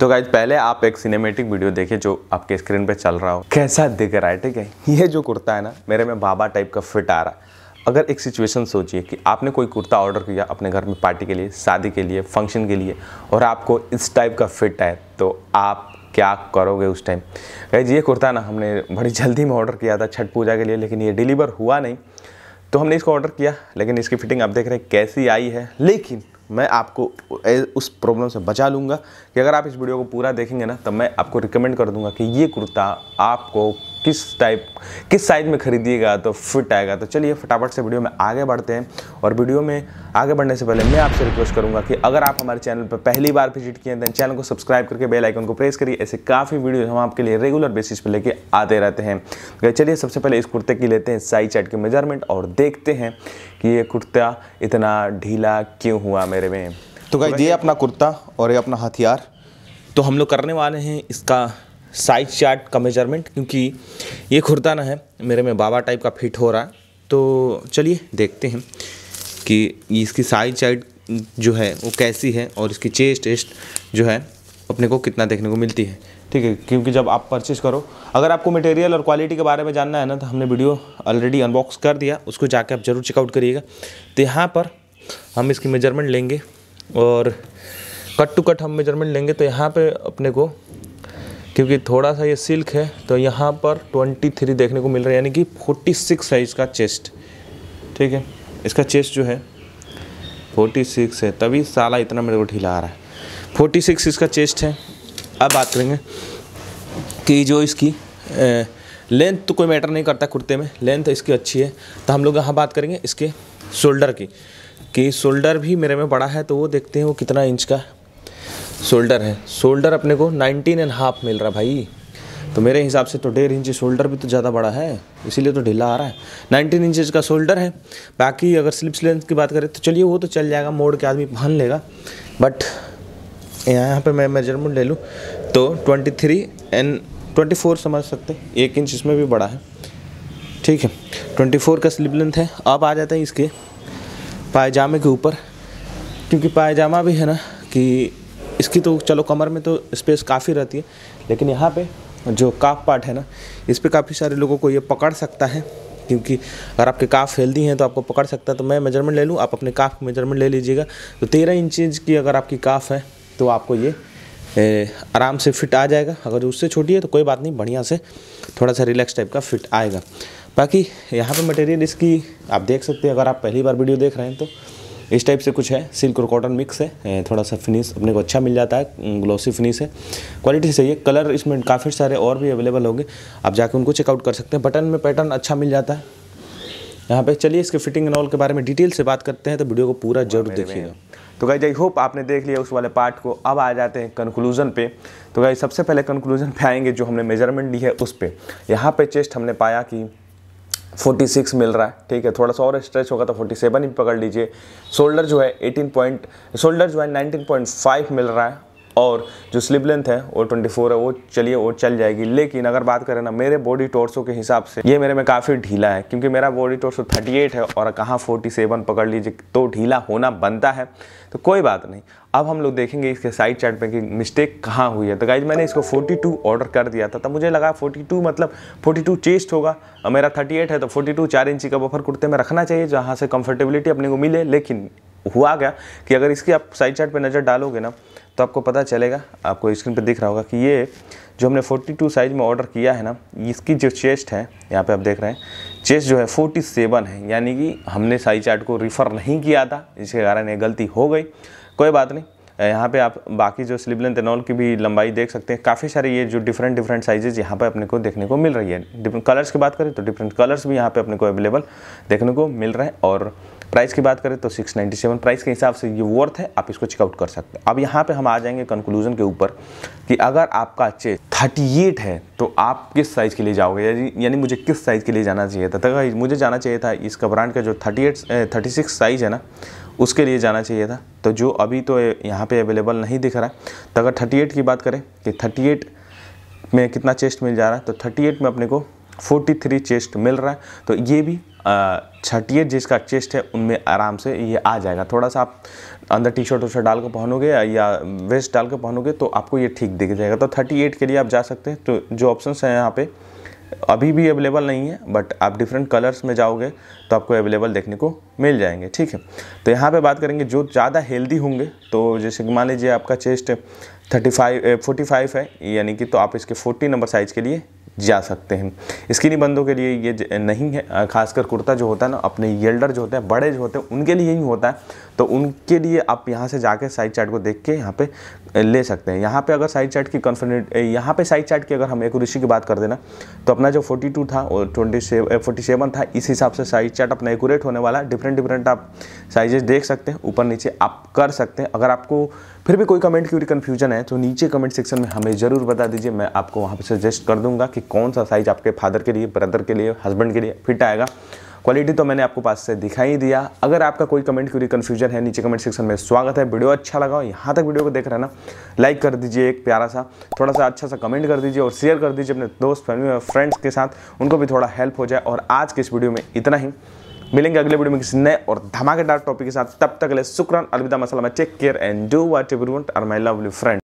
तो गाइज पहले आप एक सिनेमेटिक वीडियो देखिए जो आपके स्क्रीन पे चल रहा हो कैसा दिख रहा है ठीक है ये जो कुर्ता है ना मेरे में बाबा टाइप का फिट आ रहा है अगर एक सिचुएशन सोचिए कि आपने कोई कुर्ता ऑर्डर किया अपने घर में पार्टी के लिए शादी के लिए फंक्शन के लिए और आपको इस टाइप का फिट है तो आप क्या करोगे उस टाइम गाइज ये कुर्ता ना हमने बड़ी जल्दी में ऑर्डर किया था छठ पूजा के लिए लेकिन ये डिलीवर हुआ नहीं तो हमने इसको ऑर्डर किया लेकिन इसकी फिटिंग आप देख रहे हैं कैसी आई है लेकिन मैं आपको उस प्रॉब्लम से बचा लूँगा कि अगर आप इस वीडियो को पूरा देखेंगे ना तो मैं आपको रिकमेंड कर दूँगा कि ये कुर्ता आपको किस टाइप किस साइज़ में खरीदिएगा तो फिट आएगा तो चलिए फटाफट से वीडियो में आगे बढ़ते हैं और वीडियो में आगे बढ़ने से पहले मैं आपसे रिक्वेस्ट करूँगा कि अगर आप हमारे चैनल पर पहली बार विजिट किए दें चैनल को सब्सक्राइब करके बेल आइकन को प्रेस करिए ऐसे काफ़ी वीडियो हम आपके लिए रेगुलर बेसिस पर लेके आते रहते हैं तो चलिए सबसे पहले इस कुर्ते की लेते हैं साइज चैट के मेजरमेंट और देखते हैं कि ये कुर्ता इतना ढीला क्यों हुआ मेरे में तो गाइज तो ये अपना कुर्ता और ये अपना हथियार तो हम लोग करने वाले हैं इसका साइज चार्ट का मेजरमेंट क्योंकि ये ना है मेरे में बाबा टाइप का फिट हो रहा है तो चलिए देखते हैं कि इसकी साइज चार्ट जो है वो कैसी है और इसकी चेस्ट वेस्ट जो है अपने को कितना देखने को मिलती है ठीक है क्योंकि जब आप परचेज करो अगर आपको मटेरियल और क्वालिटी के बारे में जानना है ना तो हमने वीडियो ऑलरेडी अनबॉक्स कर दिया उसको जाके आप ज़रूर चेकआउट करिएगा तो यहाँ पर हम इसकी मेजरमेंट लेंगे और कट टू कट हम मेजरमेंट लेंगे तो यहाँ पे अपने को क्योंकि थोड़ा सा ये सिल्क है तो यहाँ पर 23 देखने को मिल रहा है यानी कि 46 है इसका चेस्ट ठीक है इसका चेस्ट जो है 46 है तभी साला इतना मेरे को ढीला आ रहा है 46 इसका चेस्ट है अब बात करेंगे कि जो इसकी ए, लेंथ तो कोई मैटर नहीं करता कुर्ते में लेंथ इसकी अच्छी है तो हम लोग यहाँ बात करेंगे इसके शोल्डर की कि शोल्डर भी मेरे में बड़ा है तो वो देखते हैं वो कितना इंच का शोल्डर है शोल्डर अपने को नाइनटीन एंड हाफ मिल रहा भाई तो मेरे हिसाब से तो डेढ़ इंची शोल्डर भी तो ज़्यादा बड़ा है इसीलिए तो ढीला आ रहा है नाइनटीन इंच का शोल्डर है बाकी अगर स्लिप्स लेंथ की बात करें तो चलिए वो तो चल जाएगा मोड़ के आदमी पहन लेगा बट यहाँ पर मैं मेजरमेंट ले लूँ तो twenty three and twenty four समझ सकते एक इंच इसमें भी बड़ा है ठीक है ट्वेंटी फोर का स्लिप लेंथ है अब आ जाते हैं इसके पायजामे के ऊपर क्योंकि पायजामा भी है ना कि इसकी तो चलो कमर में तो स्पेस काफ़ी रहती है लेकिन यहाँ पे जो काफ पार्ट है ना इस पर काफ़ी सारे लोगों को ये पकड़ सकता है क्योंकि अगर आपके काफ हेल्दी हैं तो आपको पकड़ सकता है तो मैं मेजरमेंट ले लूँ आप अपने काफ मेजरमेंट ले लीजिएगा तो तेरह इंचज की अगर आपकी काफ है तो आपको ये आराम से फिट आ जाएगा अगर उससे छोटी है तो कोई बात नहीं बढ़िया से थोड़ा सा रिलैक्स टाइप का फिट आएगा बाकी यहाँ पे मटेरियल इसकी आप देख सकते हैं अगर आप पहली बार वीडियो देख रहे हैं तो इस टाइप से कुछ है सिल्क और कॉटन मिक्स है थोड़ा सा फिनिश अपने को अच्छा मिल जाता है ग्लोसी फिनिश है क्वालिटी सही है कलर इसमें काफ़ी सारे और भी अवेलेबल होंगे आप जाके उनको चेकआउट कर सकते हैं बटन में पैटर्न अच्छा मिल जाता है यहाँ पे चलिए इसके फिटिंग एंड ऑल के बारे में डिटेल से बात करते हैं तो वीडियो को पूरा जरूर देखिएगा तो गाइज आई होप आपने देख लिया उस वाले पार्ट को अब आ जाते हैं कंक्लूजन पे तो गाइज सबसे पहले कंक्लूजन पे आएंगे जो हमने मेजरमेंट ली है उस पर यहाँ पे चेस्ट हमने पाया कि 46 मिल रहा है ठीक है थोड़ा सा और स्ट्रेच होगा तो 47 ही पकड़ लीजिए शोल्डर जो है 18 पॉइंट शोल्डर जो है 19.5 मिल रहा है और जो स्लिप लेंथ है वो 24 है वो चलिए वो चल जाएगी लेकिन अगर बात करें ना मेरे बॉडी टोर्सो के हिसाब से ये मेरे में काफ़ी ढीला है क्योंकि मेरा बॉडी टोर्सो 38 है और कहाँ 47 पकड़ लीजिए तो ढीला होना बनता है तो कोई बात नहीं अब हम लोग देखेंगे इसके साइड चार्ट में कि मिस्टेक कहाँ हुई है तो गाइज मैंने इसको 42 ऑर्डर कर दिया था तब मुझे लगा 42 मतलब 42 चेस्ट होगा मेरा 38 है तो 42 चार इंची का बफर कुर्ते में रखना चाहिए जहाँ से कंफर्टेबिलिटी अपने को मिले लेकिन हुआ गया कि अगर इसकी आप साइड चार्ट पे नज़र डालोगे ना तो आपको पता चलेगा आपको स्क्रीन पर दिख रहा होगा कि ये जो हमने 42 साइज में ऑर्डर किया है ना इसकी जो चेस्ट है यहाँ पे आप देख रहे हैं चेस्ट जो है 47 है यानी कि हमने साइज चार्ट को रिफ़र नहीं किया था इसके कारण ये गलती हो गई कोई बात नहीं यहाँ पे आप बाकी जो स्लिप लेंथ एनॉल की भी लंबाई देख सकते हैं काफ़ी सारे ये जो डिफरेंट डिफरेंट साइजेज यहाँ पे अपने को देखने को मिल रही है डिफरेंट कलर्स की बात करें तो डिफरेंट कलर्स भी यहाँ पे अपने को अवेलेबल देखने को मिल रहे हैं और प्राइस की बात करें तो 697 प्राइस के हिसाब से ये वर्थ है आप इसको चेकआउट कर सकते हैं अब यहाँ पे हम आ जाएंगे कंक्लूजन के ऊपर कि अगर आपका चेस्ट 38 है तो आप किस साइज़ के लिए जाओगे यानी मुझे किस साइज़ के लिए जाना चाहिए था तक मुझे जाना चाहिए था इसका ब्रांड का जो thirty eight thirty six size है ना उसके लिए जाना चाहिए था तो जो अभी तो यहाँ पर अवेलेबल नहीं दिख रहा तो अगर थर्टी की बात करें कि थर्टी में कितना चेस्ट मिल जा रहा है तो थर्टी में अपने को 43 चेस्ट मिल रहा है तो ये भी छटिए जिसका चेस्ट है उनमें आराम से ये आ जाएगा थोड़ा सा आप अंदर टी शर्ट वर्ट डाल कर पहनोगे या वेस्ट डाल कर पहनोगे तो आपको ये ठीक दिख जाएगा तो थर्टी एट के लिए आप जा सकते हैं तो जो ऑप्शंस हैं यहाँ पे अभी भी अवेलेबल नहीं है बट आप डिफरेंट कलर्स में जाओगे तो आपको अवेलेबल देखने को मिल जाएंगे ठीक है तो यहाँ पे बात करेंगे जो ज़्यादा हेल्दी होंगे तो जैसे कि मान लीजिए आपका chest thirty five forty five है यानी कि तो आप इसके फोर्टी नंबर साइज़ के लिए जा सकते हैं स्किनी बंदों के लिए ये नहीं है खासकर कुर्ता जो होता है ना अपने येल्डर जो होते हैं बड़े जो होते हैं उनके लिए ही होता है तो उनके लिए आप यहाँ से जाके साइड चार्ट को देख के यहाँ पे ले सकते हैं यहाँ पे अगर साइड चार्ट की कन्फर्मेट यहाँ पे साइड चार्ट की अगर हम एकुरेसी की बात कर देना तो अपना जो 42 था और ट्वेंटी फोर्टी सेवन था इस हिसाब से साइज चार्ट अपना एकूरेट होने वाला है डिफरेंट डिफरेंट आप साइजेस देख सकते हैं ऊपर नीचे आप कर सकते हैं अगर आपको फिर भी कोई कमेंट की कन्फ्यूजन है तो नीचे कमेंट सेक्शन में हमें ज़रूर बता दीजिए मैं आपको वहाँ पर सजेस्ट कर दूंगा कि कौन सा साइज़ आपके फादर के लिए ब्रदर के लिए हस्बैंड के लिए फिट आएगा क्वालिटी तो मैंने आपको पास से दिखाई दिया अगर आपका कोई कमेंट क्यूरी कन्फ्यूजन है नीचे कमेंट सेक्शन में स्वागत है वीडियो अच्छा लगा हो यहाँ तक वीडियो को देख रहे ना लाइक कर दीजिए एक प्यारा सा थोड़ा सा अच्छा सा कमेंट कर दीजिए और शेयर कर दीजिए अपने दोस्त फैमिली और फ्रेंड्स के साथ उनको भी थोड़ा हेल्प हो जाए और आज के इस वीडियो में इतना ही मिलेंगे अगले वीडियो में किसी नए और धमाकेदार टॉपिक के साथ तब तक ले शुक्रान अलविदा मसलम take care and do what every are my lovely friend